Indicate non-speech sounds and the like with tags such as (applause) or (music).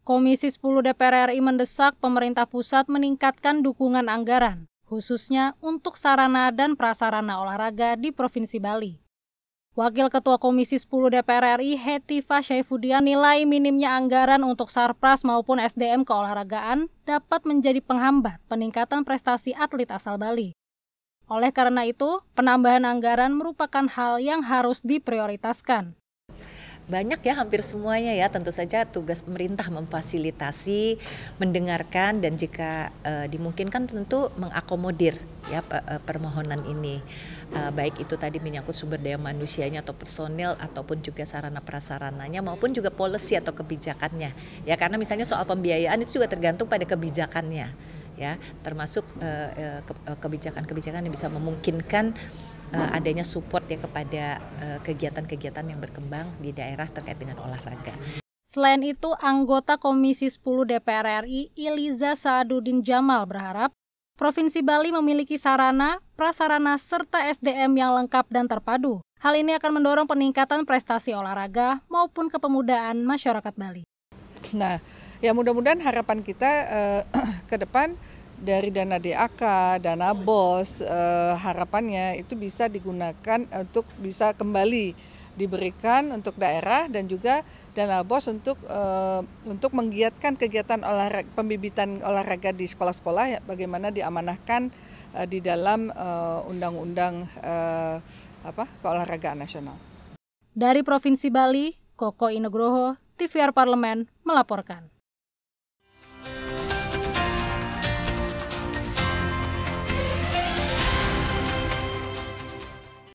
Komisi 10 DPR RI mendesak pemerintah pusat meningkatkan dukungan anggaran, khususnya untuk sarana dan prasarana olahraga di Provinsi Bali. Wakil Ketua Komisi 10 DPR RI Hetiva Syaifudian nilai minimnya anggaran untuk sarpras maupun SDM keolahragaan dapat menjadi penghambat peningkatan prestasi atlet asal Bali. Oleh karena itu, penambahan anggaran merupakan hal yang harus diprioritaskan banyak ya hampir semuanya ya tentu saja tugas pemerintah memfasilitasi mendengarkan dan jika e, dimungkinkan tentu mengakomodir ya eh, permohonan ini e, baik itu tadi menyangkut sumber daya manusianya atau personil ataupun juga sarana prasarananya maupun juga policy atau kebijakannya ya karena misalnya soal pembiayaan itu juga tergantung pada kebijakannya ya termasuk uh, kebijakan-kebijakan yang bisa memungkinkan uh, adanya support ya kepada kegiatan-kegiatan yang berkembang di daerah terkait dengan olahraga. Selain itu, anggota Komisi 10 DPR RI Iliza Saadudin Jamal berharap Provinsi Bali memiliki sarana, prasarana, serta SDM yang lengkap dan terpadu. Hal ini akan mendorong peningkatan prestasi olahraga maupun kepemudaan masyarakat Bali. Nah, ya mudah-mudahan harapan kita uh, (clears throat) ke depan dari dana DAK, dana BOS, uh, harapannya itu bisa digunakan untuk bisa kembali diberikan untuk daerah dan juga dana BOS untuk uh, untuk menggiatkan kegiatan olahraga pembibitan olahraga di sekolah-sekolah ya, bagaimana diamanahkan uh, di dalam undang-undang uh, apa keolahragaan nasional. Dari Provinsi Bali, Koko Inegroho, TVR Parlemen, melaporkan.